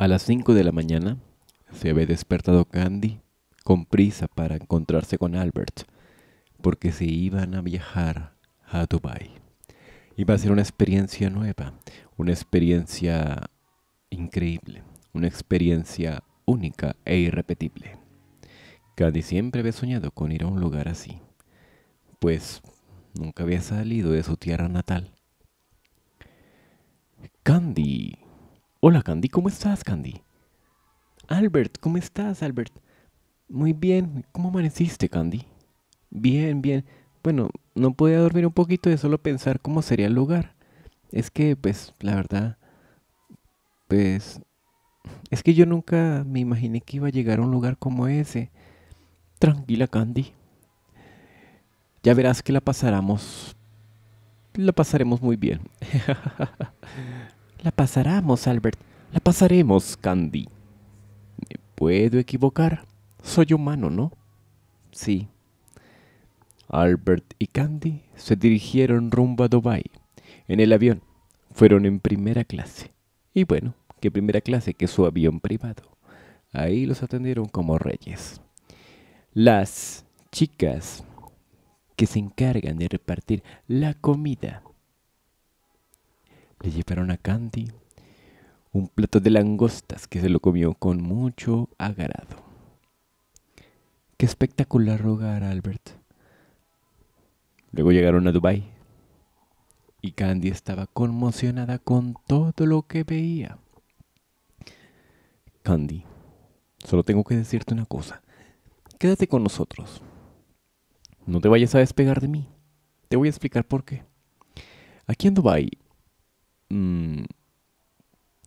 A las 5 de la mañana se había despertado Candy con prisa para encontrarse con Albert, porque se iban a viajar a Dubai. Iba a ser una experiencia nueva, una experiencia increíble, una experiencia única e irrepetible. Candy siempre había soñado con ir a un lugar así, pues nunca había salido de su tierra natal. Candy, Hola Candy, ¿cómo estás Candy? Albert, ¿cómo estás Albert? Muy bien, ¿cómo amaneciste Candy? Bien, bien. Bueno, no podía dormir un poquito de solo pensar cómo sería el lugar. Es que, pues, la verdad, pues, es que yo nunca me imaginé que iba a llegar a un lugar como ese. Tranquila, Candy. Ya verás que la pasaremos, la pasaremos muy bien. La pasaremos, Albert. La pasaremos, Candy. ¿Me puedo equivocar? Soy humano, ¿no? Sí. Albert y Candy se dirigieron rumbo a Dubai en el avión. Fueron en primera clase. Y bueno, qué primera clase que su avión privado. Ahí los atendieron como reyes. Las chicas que se encargan de repartir la comida le llevaron a Candy un plato de langostas que se lo comió con mucho agrado. Qué espectacular hogar, Albert. Luego llegaron a Dubai y Candy estaba conmocionada con todo lo que veía. Candy, solo tengo que decirte una cosa. Quédate con nosotros. No te vayas a despegar de mí. Te voy a explicar por qué. Aquí en Dubai Mm,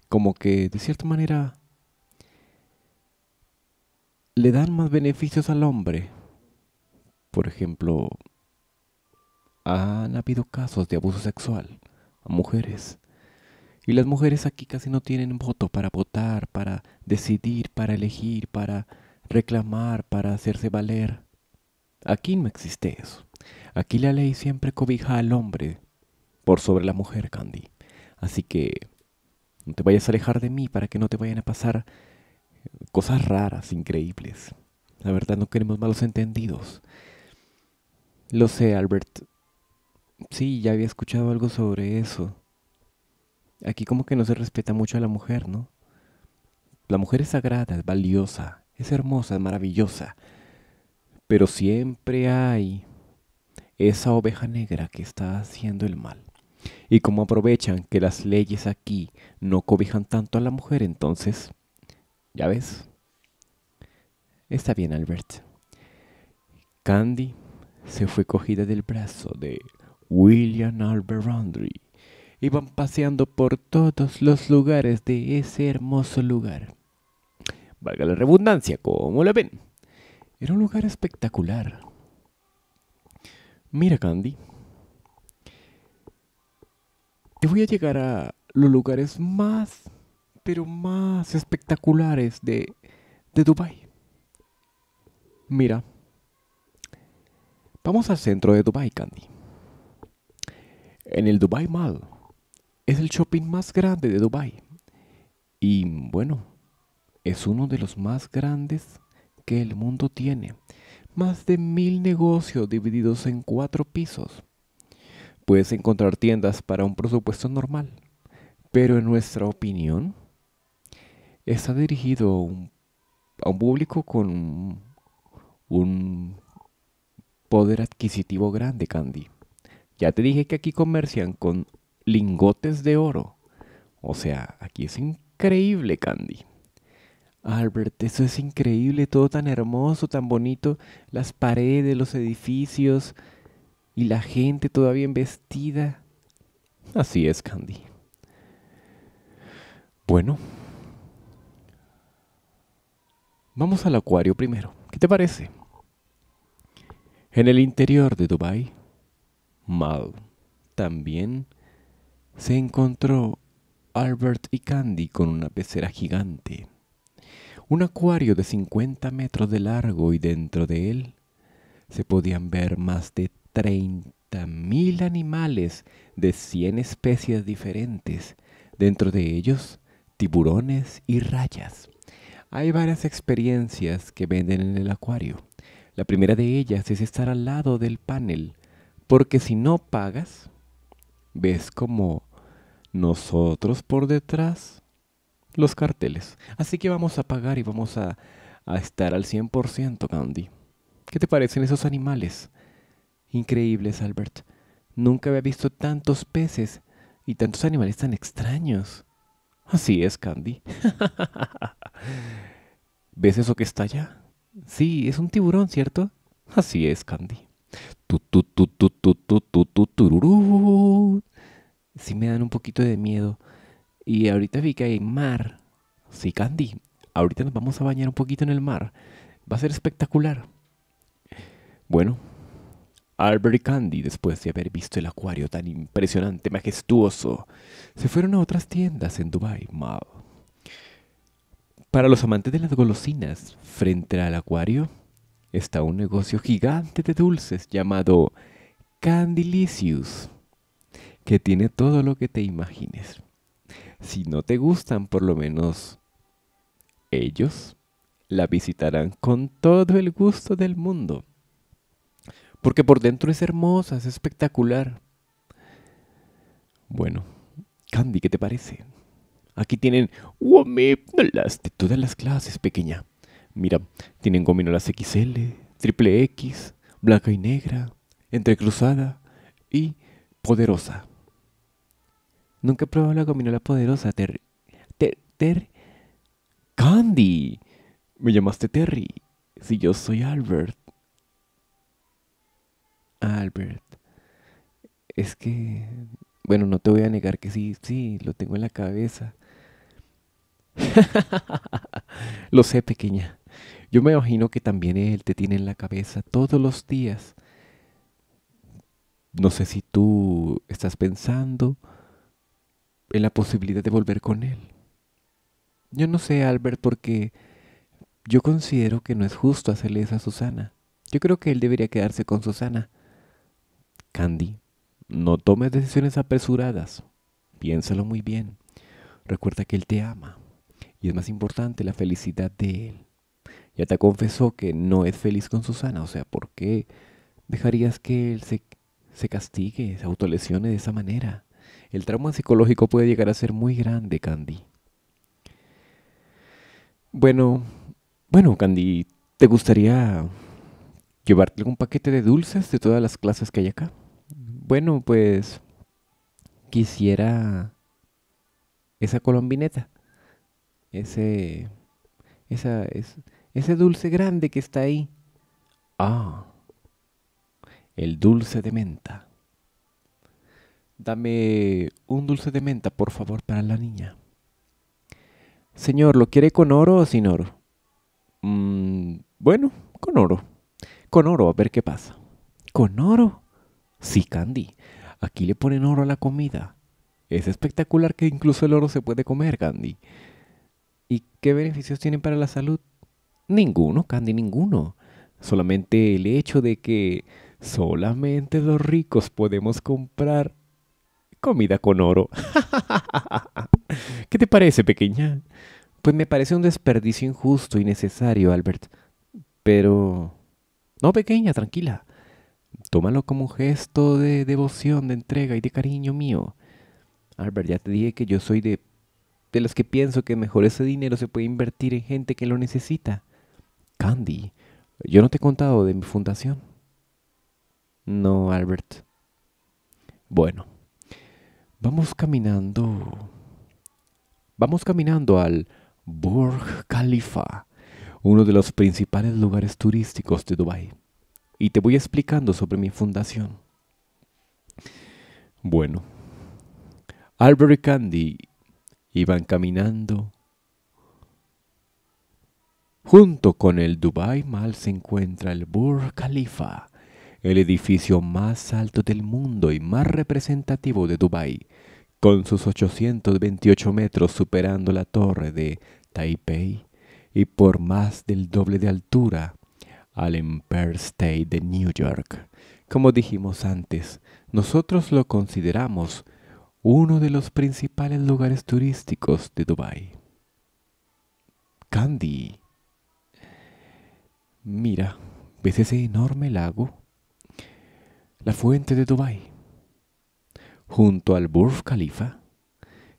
como que de cierta manera le dan más beneficios al hombre. Por ejemplo, han habido casos de abuso sexual a mujeres. Y las mujeres aquí casi no tienen voto para votar, para decidir, para elegir, para reclamar, para hacerse valer. Aquí no existe eso. Aquí la ley siempre cobija al hombre por sobre la mujer, Candy. Así que no te vayas a alejar de mí para que no te vayan a pasar cosas raras, increíbles. La verdad no queremos malos entendidos. Lo sé, Albert. Sí, ya había escuchado algo sobre eso. Aquí como que no se respeta mucho a la mujer, ¿no? La mujer es sagrada, es valiosa, es hermosa, es maravillosa. Pero siempre hay esa oveja negra que está haciendo el mal y como aprovechan que las leyes aquí no cobijan tanto a la mujer entonces. ¿Ya ves? Está bien, Albert. Candy se fue cogida del brazo de William Albert Iban paseando por todos los lugares de ese hermoso lugar. Valga la redundancia, como la ven? Era un lugar espectacular. Mira, Candy, voy a llegar a los lugares más, pero más espectaculares de, de Dubái. Mira, vamos al centro de Dubai, Candy. En el Dubai Mall es el shopping más grande de Dubai. Y bueno, es uno de los más grandes que el mundo tiene. Más de mil negocios divididos en cuatro pisos puedes encontrar tiendas para un presupuesto normal, pero en nuestra opinión está dirigido a un público con un poder adquisitivo grande, Candy. Ya te dije que aquí comercian con lingotes de oro. O sea, aquí es increíble, Candy. Albert, eso es increíble, todo tan hermoso, tan bonito, las paredes, los edificios, y la gente todavía vestida Así es, Candy. Bueno, vamos al acuario primero. ¿Qué te parece? En el interior de Dubai. Mal también se encontró Albert y Candy con una pecera gigante. Un acuario de 50 metros de largo y dentro de él se podían ver más de 30.000 animales de 100 especies diferentes, dentro de ellos tiburones y rayas. Hay varias experiencias que venden en el acuario. La primera de ellas es estar al lado del panel, porque si no pagas, ves como nosotros por detrás los carteles. Así que vamos a pagar y vamos a, estar al 100%, Gandhi. ¿Qué te parecen esos animales? increíbles, Albert. Nunca había visto tantos peces y tantos animales tan extraños. Así es, Candy. ¿Ves eso que está allá? Sí, es un tiburón, ¿cierto? Así es, Candy. Sí me dan un poquito de miedo. Y ahorita vi que hay mar. Sí, Candy. Ahorita nos vamos a bañar un poquito en el mar. Va a ser espectacular. Bueno, Albert y Candy, después de haber visto el acuario tan impresionante, majestuoso, se fueron a otras tiendas en Dubai Para los amantes de las golosinas, frente al acuario está un negocio gigante de dulces llamado Candylicious, que tiene todo lo que te imagines. Si no te gustan, por lo menos ellos la visitarán con todo el gusto del mundo porque por dentro es hermosa, es espectacular. Bueno, Candy, ¿qué te parece? Aquí tienen ¡oh, las de todas las clases, pequeña. Mira, tienen gominolas XL, triple X, blanca y negra, entrecruzada y poderosa. Nunca he probado la gominola poderosa, Terry. Terry. Candy. Me llamaste Terry. Si yo soy Albert. Albert, es que, bueno, no te voy a negar que sí, sí, lo tengo en la cabeza. lo sé, pequeña. Yo me imagino que también él te tiene en la cabeza todos los días. No sé si tú estás pensando en la posibilidad de volver con él. Yo no sé, Albert, porque yo considero que no es justo hacerle eso a Susana. Yo creo que él debería quedarse con Susana. Candy, no tomes decisiones apresuradas. Piénsalo muy bien. Recuerda que Él te ama. Y es más importante la felicidad de Él. Ya te confesó que no es feliz con Susana. O sea, ¿por qué dejarías que Él se, se castigue, se autolesione de esa manera? El trauma psicológico puede llegar a ser muy grande, Candy. Bueno, bueno, Candy, ¿te gustaría llevarte algún paquete de dulces de todas las clases que hay acá? bueno, pues quisiera esa colombineta, ese, esa, ese dulce grande que está ahí. Ah, el dulce de menta. Dame un dulce de menta, por favor, para la niña. Señor, ¿lo quiere con oro o sin oro? Mm, bueno, con oro. Con oro, a ver qué pasa. ¿Con oro? Sí, Candy, aquí le ponen oro a la comida. Es espectacular que incluso el oro se puede comer, Candy. ¿Y qué beneficios tienen para la salud? Ninguno, Candy, ninguno. Solamente el hecho de que solamente los ricos podemos comprar comida con oro. ¿Qué te parece, pequeña? Pues me parece un desperdicio injusto y necesario, Albert. Pero... No, pequeña, tranquila. Tómalo como un gesto de devoción, de entrega y de cariño mío. Albert, ya te dije que yo soy de, de los que pienso que mejor ese dinero se puede invertir en gente que lo necesita. Candy, yo no te he contado de mi fundación. No, Albert. Bueno, vamos caminando. Vamos caminando al Burj Khalifa, uno de los principales lugares turísticos de Dubái y te voy explicando sobre mi fundación. Bueno, Albert y Candy iban caminando Junto con el Dubai Mall se encuentra el Burj Khalifa, el edificio más alto del mundo y más representativo de Dubai, con sus 828 metros superando la torre de Taipei y por más del doble de altura al Empire State de New York. Como dijimos antes, nosotros lo consideramos uno de los principales lugares turísticos de Dubai. Candy. Mira, ¿ves ese enorme lago? La fuente de Dubai. Junto al Burj Khalifa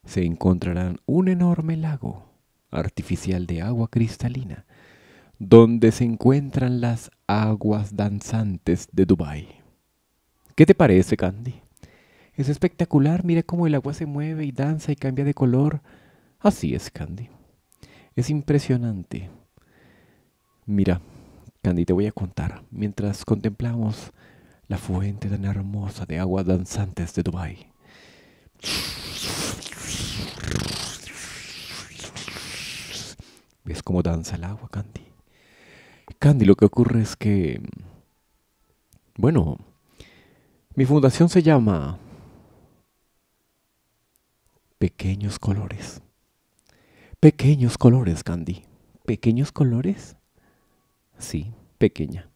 se encontrarán un enorme lago artificial de agua cristalina donde se encuentran las aguas danzantes de Dubái. ¿Qué te parece, Candy? Es espectacular, mira cómo el agua se mueve y danza y cambia de color. Así es, Candy. Es impresionante. Mira, Candy, te voy a contar, mientras contemplamos la fuente tan hermosa de aguas danzantes de Dubái. ¿Ves cómo danza el agua, Candy? Candy, lo que ocurre es que, bueno, mi fundación se llama Pequeños Colores. Pequeños colores, Candy. ¿Pequeños colores? Sí, pequeña.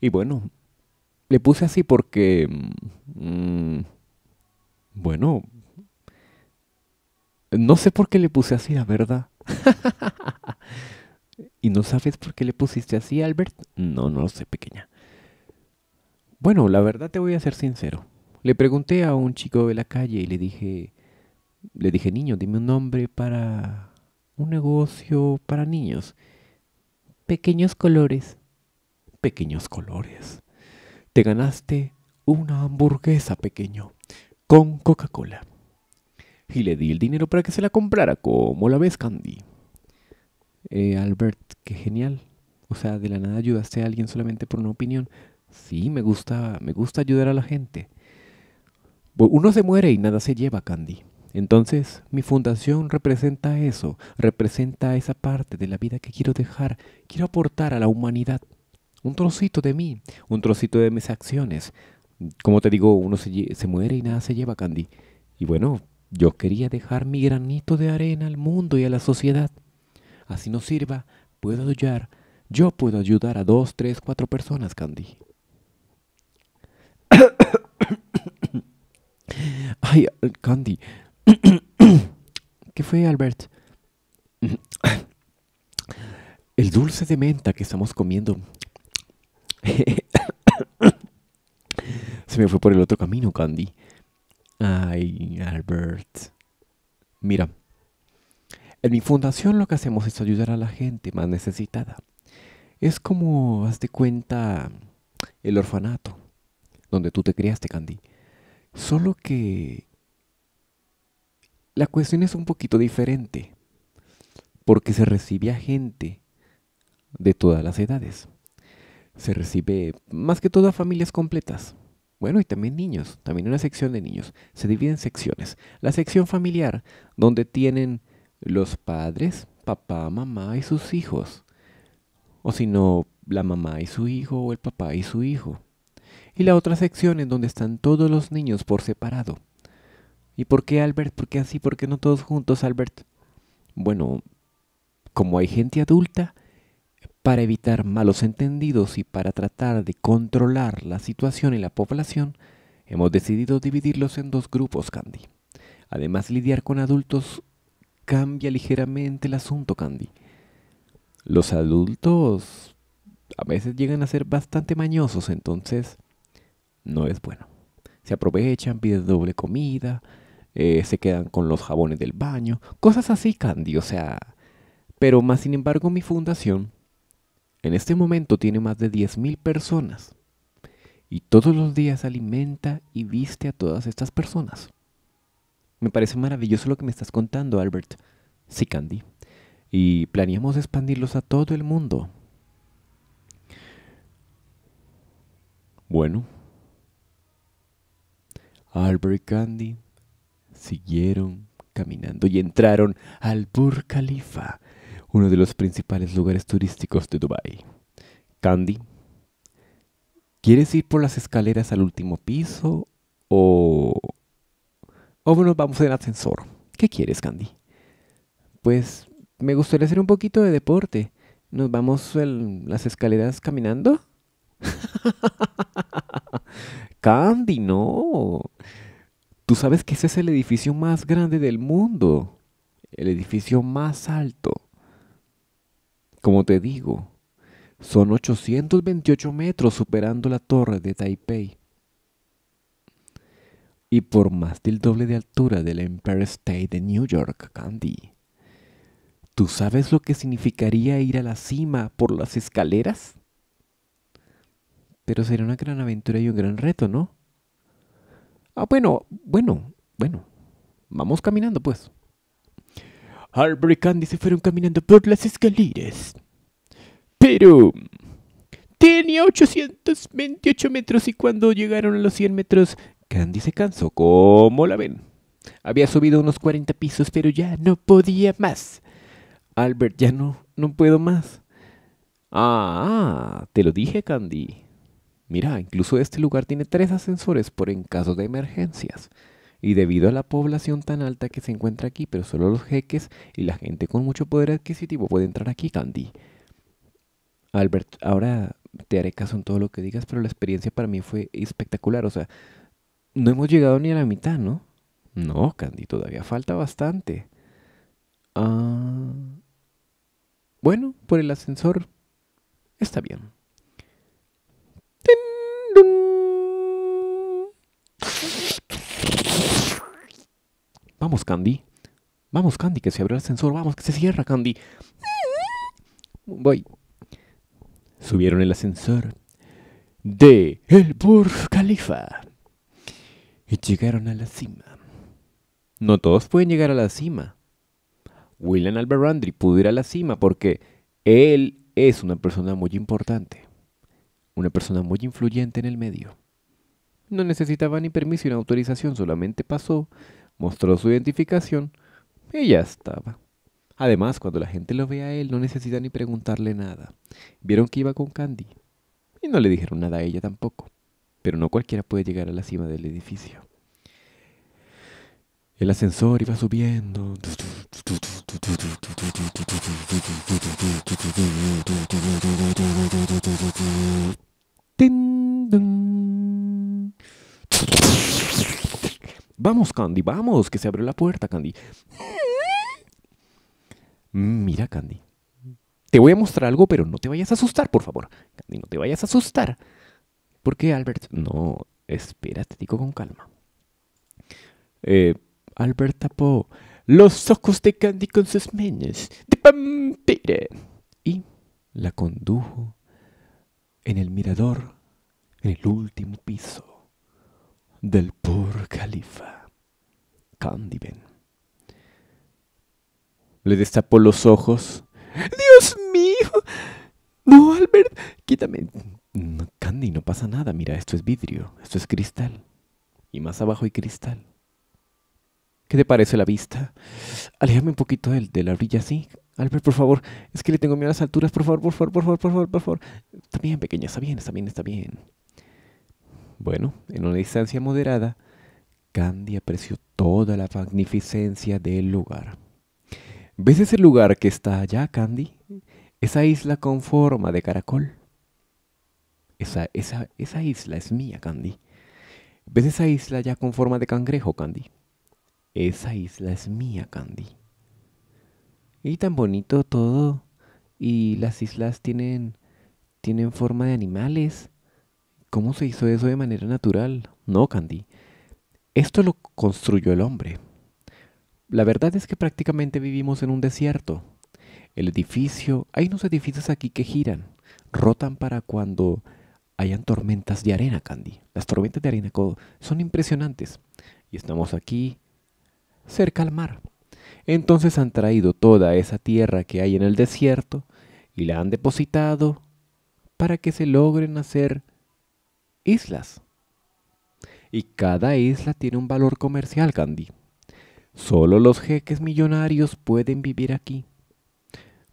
Y bueno, le puse así porque... Mm, bueno, no sé por qué le puse así, la verdad. ¿Y no sabes por qué le pusiste así, Albert? No, no lo sé, pequeña. Bueno, la verdad te voy a ser sincero. Le pregunté a un chico de la calle y le dije, le dije, niño, dime un nombre para un negocio para niños. Pequeños colores. Pequeños colores. Te ganaste una hamburguesa pequeño con Coca-Cola. Y le di el dinero para que se la comprara, como la ves, Candy. Eh, Albert, qué genial. O sea, de la nada ayudaste a alguien solamente por una opinión. Sí, me gusta, me gusta ayudar a la gente. Uno se muere y nada se lleva, Candy. Entonces, mi fundación representa eso, representa esa parte de la vida que quiero dejar, quiero aportar a la humanidad. Un trocito de mí, un trocito de mis acciones. Como te digo, uno se muere y nada se lleva, Candy. Y bueno, yo quería dejar mi granito de arena al mundo y a la sociedad. Así nos sirva, puedo ayudar. Yo puedo ayudar a dos, tres, cuatro personas, Candy. Ay, Candy. ¿Qué fue, Albert? El dulce de menta que estamos comiendo. Se me fue por el otro camino, Candy. Ay, Albert. Mira, en mi fundación lo que hacemos es ayudar a la gente más necesitada. Es como, haz de cuenta, el orfanato, donde tú te criaste, Candy. Solo que la cuestión es un poquito diferente, porque se recibe a gente de todas las edades. Se recibe más que todo a familias completas. Bueno, y también niños, también una sección de niños. Se divide en secciones. La sección familiar, donde tienen los padres, papá, mamá y sus hijos. O si no, la mamá y su hijo o el papá y su hijo. Y la otra sección es donde están todos los niños por separado. ¿Y por qué Albert? ¿Por qué así? ¿Por qué no todos juntos, Albert? Bueno, como hay gente adulta, para evitar malos entendidos y para tratar de controlar la situación y la población, hemos decidido dividirlos en dos grupos, Candy. Además, lidiar con adultos cambia ligeramente el asunto, Candy. Los adultos a veces llegan a ser bastante mañosos, entonces no es bueno. Se aprovechan, piden doble comida, eh, se quedan con los jabones del baño, cosas así, Candy, o sea... Pero más sin embargo mi fundación en este momento tiene más de 10.000 personas y todos los días alimenta y viste a todas estas personas. Me parece maravilloso lo que me estás contando, Albert. Sí, Candy. Y planeamos expandirlos a todo el mundo. Bueno. Albert y Candy siguieron caminando y entraron al Burj Khalifa, uno de los principales lugares turísticos de Dubái. Candy, ¿quieres ir por las escaleras al último piso o o nos vamos en ascensor. ¿Qué quieres, Candy? Pues me gustaría hacer un poquito de deporte. ¿Nos vamos en las escaleras caminando? Candy, no. Tú sabes que ese es el edificio más grande del mundo. El edificio más alto. Como te digo, son 828 metros superando la torre de Taipei y por más del doble de altura del Empire State de New York, Candy. ¿Tú sabes lo que significaría ir a la cima por las escaleras? Pero será una gran aventura y un gran reto, ¿no? Ah, bueno, bueno, bueno. Vamos caminando, pues. Harper y Candy se fueron caminando por las escaleras. Pero... Tenía 828 metros y cuando llegaron a los 100 metros, Candy se cansó ¿Cómo la ven. Había subido unos 40 pisos, pero ya no podía más. Albert, ya no, no puedo más. Ah, te lo dije, Candy. Mira, incluso este lugar tiene tres ascensores por en caso de emergencias. Y debido a la población tan alta que se encuentra aquí, pero solo los jeques y la gente con mucho poder adquisitivo puede entrar aquí, Candy. Albert, ahora te haré caso en todo lo que digas, pero la experiencia para mí fue espectacular. O sea, no hemos llegado ni a la mitad, ¿no? No, Candy, todavía falta bastante. Ah, bueno, por el ascensor está bien. Vamos, Candy. Vamos, Candy, que se abrió el ascensor. Vamos, que se cierra, Candy. Voy. Subieron el ascensor de el Burj Khalifa llegaron a la cima. No todos pueden llegar a la cima. William Alberandri pudo ir a la cima porque él es una persona muy importante, una persona muy influyente en el medio. No necesitaba ni permiso ni autorización, solamente pasó, mostró su identificación y ya estaba. Además, cuando la gente lo ve a él, no necesita ni preguntarle nada. Vieron que iba con Candy y no le dijeron nada a ella tampoco. Pero no cualquiera puede llegar a la cima del edificio. El ascensor iba subiendo. Vamos, Candy, vamos, que se abrió la puerta, Candy. Mira, Candy. Te voy a mostrar algo, pero no te vayas a asustar, por favor. Candy, no te vayas a asustar. ¿Por qué, Albert, no, espérate, digo con calma. Eh, Albert tapó los ojos de Candy con sus meñas de pampire y la condujo en el mirador, en el último piso del califa, Candy Ben. le destapó los ojos. ¡Dios mío! No, Albert, quítame. Candy, no pasa nada. Mira, esto es vidrio, esto es cristal. Y más abajo hay cristal. ¿Qué te parece la vista? Aléjame un poquito de, de la orilla, ¿sí? Albert, por favor. Es que le tengo miedo a las alturas. Por favor, por favor, por favor, por favor, por favor. Está bien, pequeña, está bien, está bien, está bien. Bueno, en una distancia moderada, Candy apreció toda la magnificencia del lugar. ¿Ves ese lugar que está allá, Candy? Esa isla con forma de caracol. Esa, esa, esa isla es mía, Candy. ¿Ves esa isla ya con forma de cangrejo, Candy? Esa isla es mía, Candy. Y tan bonito todo. Y las islas tienen, tienen forma de animales. ¿Cómo se hizo eso de manera natural? No, Candy. Esto lo construyó el hombre. La verdad es que prácticamente vivimos en un desierto. El edificio, hay unos edificios aquí que giran, rotan para cuando hayan tormentas de arena, Candy. Las tormentas de arena son impresionantes. Y estamos aquí cerca al mar. Entonces han traído toda esa tierra que hay en el desierto y la han depositado para que se logren hacer islas. Y cada isla tiene un valor comercial, Gandhi. Solo los jeques millonarios pueden vivir aquí.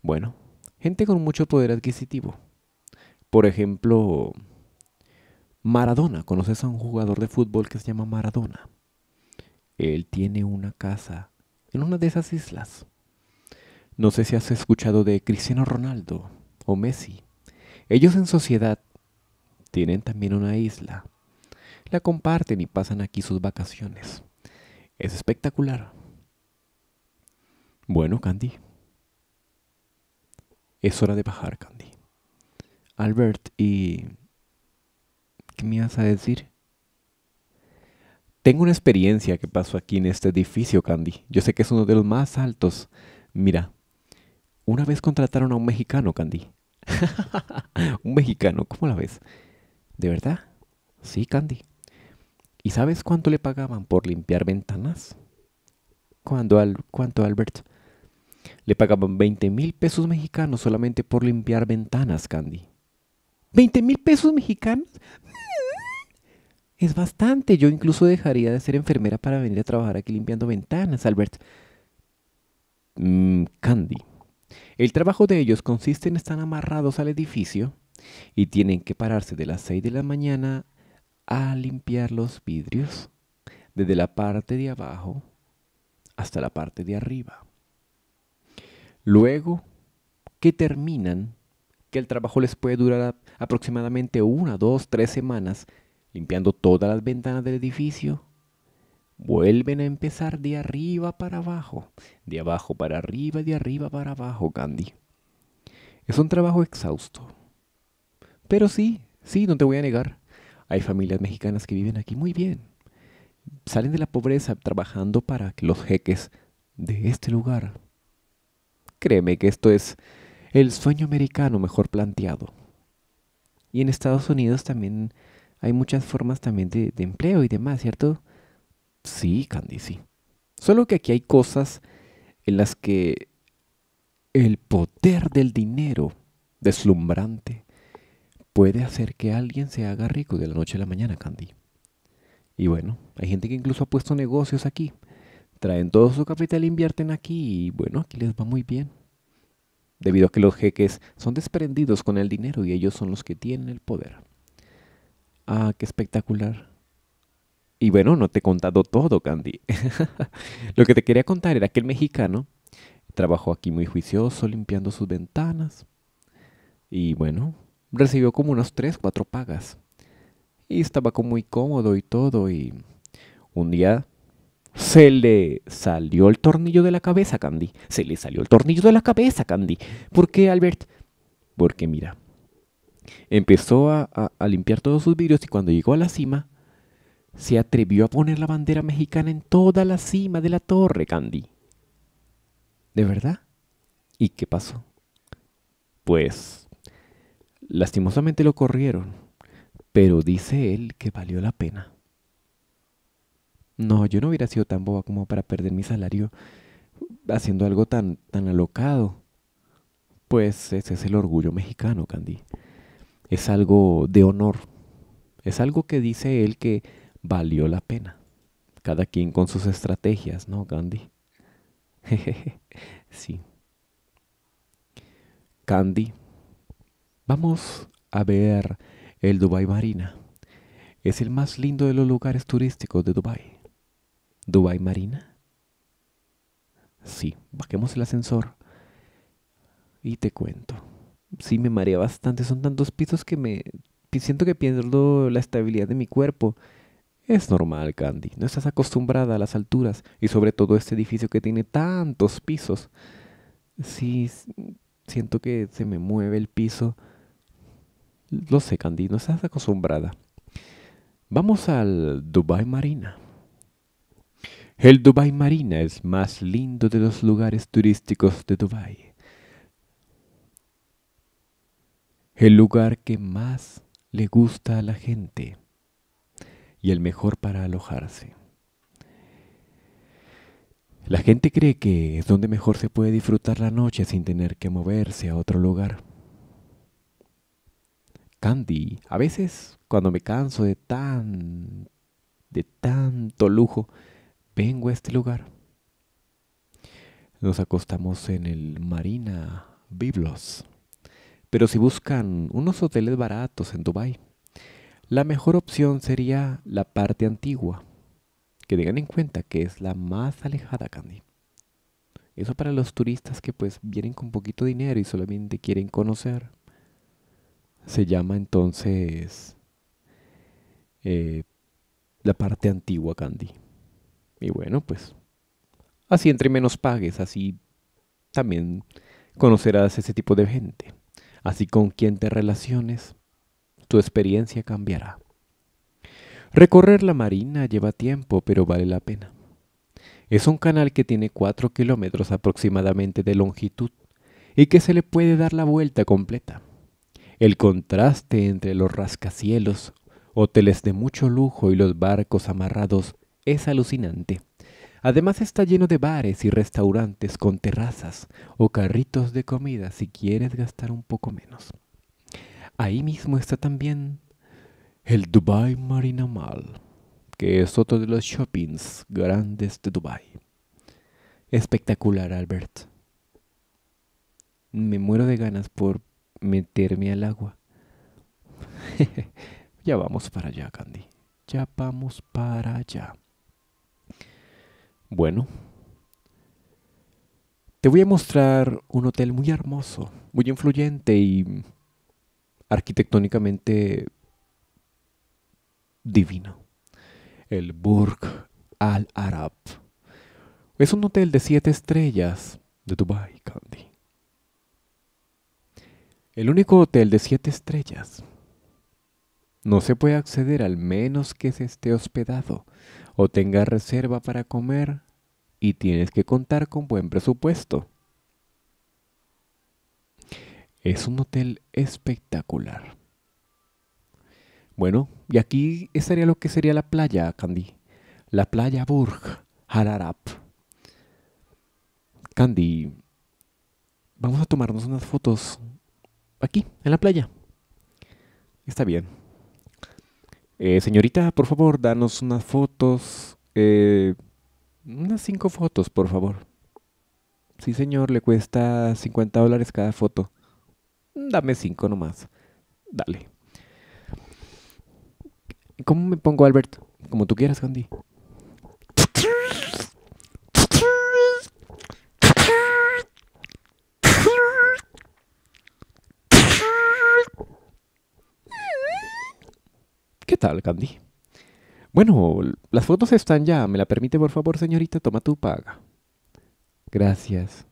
Bueno, gente con mucho poder adquisitivo. Por ejemplo, Maradona. ¿Conoces a un jugador de fútbol que se llama Maradona? Él tiene una casa en una de esas islas. No sé si has escuchado de Cristiano Ronaldo o Messi. Ellos en sociedad tienen también una isla. La comparten y pasan aquí sus vacaciones. Es espectacular. Bueno, Candy. Es hora de bajar, Candy. Albert, ¿y qué me vas a decir? Tengo una experiencia que pasó aquí en este edificio, Candy. Yo sé que es uno de los más altos. Mira, una vez contrataron a un mexicano, Candy. un mexicano, ¿cómo la ves? ¿De verdad? Sí, Candy. ¿Y sabes cuánto le pagaban por limpiar ventanas? ¿Cuánto, al, Albert? Le pagaban 20 mil pesos mexicanos solamente por limpiar ventanas, Candy. ¿20 mil pesos mexicanos? Es bastante. Yo incluso dejaría de ser enfermera para venir a trabajar aquí limpiando ventanas, Albert. Mm, Candy. El trabajo de ellos consiste en estar amarrados al edificio y tienen que pararse de las 6 de la mañana a limpiar los vidrios desde la parte de abajo hasta la parte de arriba. Luego que terminan, que el trabajo les puede durar aproximadamente una, dos, tres semanas, limpiando todas las ventanas del edificio, vuelven a empezar de arriba para abajo, de abajo para arriba, de arriba para abajo, Gandhi Es un trabajo exhausto. Pero sí, sí, no te voy a negar. Hay familias mexicanas que viven aquí muy bien. Salen de la pobreza trabajando para los jeques de este lugar. Créeme que esto es el sueño americano mejor planteado. Y en Estados Unidos también hay muchas formas también de, empleo y demás, ¿cierto? Sí, Candy, sí. Solo que aquí hay cosas en las que el poder del dinero deslumbrante puede hacer que alguien se haga rico de la noche a la mañana, Candy. Y bueno, hay gente que incluso ha puesto negocios aquí. Traen todo su capital, e invierten aquí y bueno, aquí les va muy bien. Debido a que los jeques son desprendidos con el dinero y ellos son los que tienen el poder. Ah, qué espectacular. Y bueno, no te he contado todo, Candy. Lo que te quería contar era que el mexicano trabajó aquí muy juicioso, limpiando sus ventanas. Y bueno, recibió como unas 3, 4 pagas. Y estaba como muy cómodo y todo. Y un día se le salió el tornillo de la cabeza, Candy. Se le salió el tornillo de la cabeza, Candy. ¿Por qué, Albert? Porque mira, Empezó a, limpiar todos sus vidrios y cuando llegó a la cima, se atrevió a poner la bandera mexicana en toda la cima de la torre, Candy. ¿De verdad? ¿Y qué pasó? Pues, lastimosamente lo corrieron, pero dice él que valió la pena. No, yo no hubiera sido tan boba como para perder mi salario haciendo algo tan, tan alocado. Pues ese es el orgullo mexicano, Candy es algo de honor, es algo que dice él que valió la pena. Cada quien con sus estrategias, ¿no, Gandhi? sí. Gandhi, vamos a ver el Dubai Marina. Es el más lindo de los lugares turísticos de Dubai. ¿Dubai Marina? Sí, bajemos el ascensor y te cuento sí me marea bastante. Son tantos pisos que me siento que pierdo la estabilidad de mi cuerpo. Es normal, Candy. No estás acostumbrada a las alturas y sobre todo este edificio que tiene tantos pisos. Sí, siento que se me mueve el piso. Lo sé, Candy, no estás acostumbrada. Vamos al Dubai Marina. El Dubai Marina es más lindo de los lugares turísticos de Dubai el lugar que más le gusta a la gente y el mejor para alojarse. La gente cree que es donde mejor se puede disfrutar la noche sin tener que moverse a otro lugar. Candy, a veces cuando me canso de tan de tanto lujo, vengo a este lugar. Nos acostamos en el Marina Biblos. Pero si buscan unos hoteles baratos en Dubai, la mejor opción sería la parte antigua, que tengan en cuenta que es la más alejada, Candy. Eso para los turistas que pues vienen con poquito dinero y solamente quieren conocer. Se llama entonces eh, la parte antigua, Candy. Y bueno, pues así entre menos pagues, así también conocerás ese tipo de gente. Así con quien te relaciones, tu experiencia cambiará. Recorrer la marina lleva tiempo, pero vale la pena. Es un canal que tiene 4 kilómetros aproximadamente de longitud y que se le puede dar la vuelta completa. El contraste entre los rascacielos, hoteles de mucho lujo y los barcos amarrados es alucinante. Además está lleno de bares y restaurantes con terrazas o carritos de comida si quieres gastar un poco menos. Ahí mismo está también el Dubai Marina Mall, que es otro de los shoppings grandes de Dubai. Espectacular, Albert. Me muero de ganas por meterme al agua. ya vamos para allá, Candy. Ya vamos para allá. Bueno, te voy a mostrar un hotel muy hermoso, muy influyente y arquitectónicamente divino. El Burj Al Arab. Es un hotel de siete estrellas de Dubai, Candy. El único hotel de siete estrellas no se puede acceder al menos que se esté hospedado o tenga reserva para comer y tienes que contar con buen presupuesto. Es un hotel espectacular. Bueno, y aquí estaría lo que sería la playa, Candy. La playa Burg Hararap. Candy, vamos a tomarnos unas fotos aquí, en la playa. Está bien. Eh, señorita, por favor, danos unas fotos. Eh, unas cinco fotos, por favor. Sí, señor, le cuesta 50 dólares cada foto. Dame cinco nomás. Dale. ¿Cómo me pongo, Albert? Como tú quieras, Gandhi. tal, Candy? Bueno, las fotos están ya. ¿Me la permite, por favor, señorita? Toma tu paga. Gracias.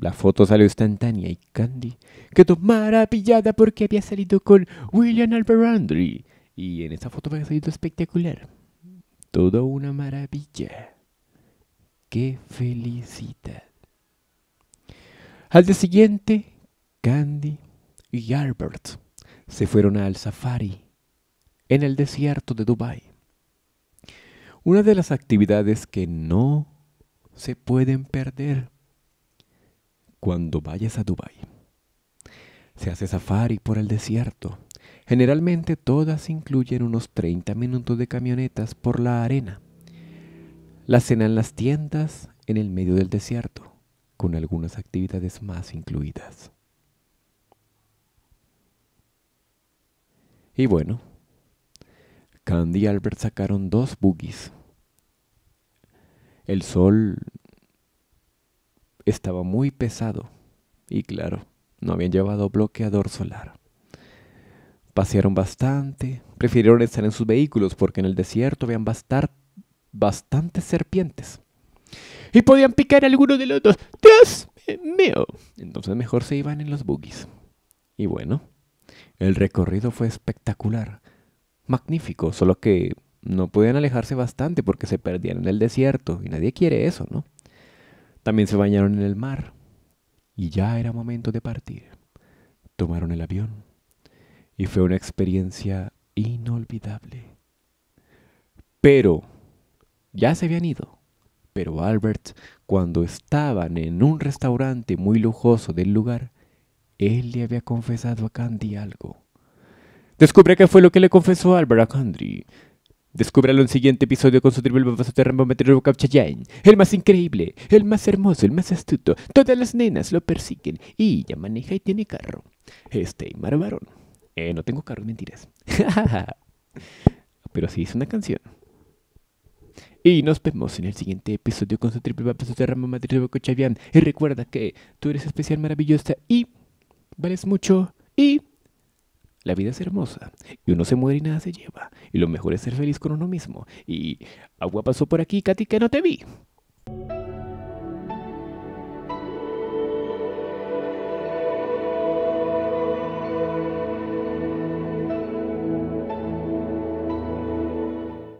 La foto salió instantánea y Candy quedó maravillada porque había salido con William Alberandri. Y en esa foto me ha salido espectacular. Todo una maravilla. ¡Qué felicidad! Al día siguiente, Candy y Albert se fueron al safari en el desierto de Dubái. Una de las actividades que no se pueden perder cuando vayas a Dubái. Se hace safari por el desierto. Generalmente todas incluyen unos 30 minutos de camionetas por la arena. La cena en las tiendas en el medio del desierto, con algunas actividades más incluidas. Y bueno, Candy y Albert sacaron dos buggies. El sol estaba muy pesado y claro, no habían llevado bloqueador solar. Pasearon bastante, prefirieron estar en sus vehículos porque en el desierto habían bastar bastantes serpientes. Y podían picar alguno de los dos. ¡Dios mío! Entonces mejor se iban en los buggies. Y bueno, el recorrido fue espectacular. Magnífico, solo que no podían alejarse bastante porque se perdían en el desierto y nadie quiere eso, ¿no? También se bañaron en el mar y ya era momento de partir. Tomaron el avión y fue una experiencia inolvidable. Pero ya se habían ido. Pero Albert, cuando estaban en un restaurante muy lujoso del lugar, él le había confesado a Candy algo. Descubre qué fue lo que le confesó Álvaro a Henry. Descúbralo en el siguiente episodio con su triple bapazo de El más increíble, el más hermoso, el más astuto. Todas las nenas lo persiguen y ya maneja y tiene carro. Este, Varón. Eh, no tengo carro, mentiras. Pero sí es una canción. Y nos vemos en el siguiente episodio con su triple bapazo de Y recuerda que tú eres especial, maravillosa y vales mucho y... La vida es hermosa y uno se muere y nada se lleva. Y lo mejor es ser feliz con uno mismo. Y agua pasó por aquí, Katy, que no te vi.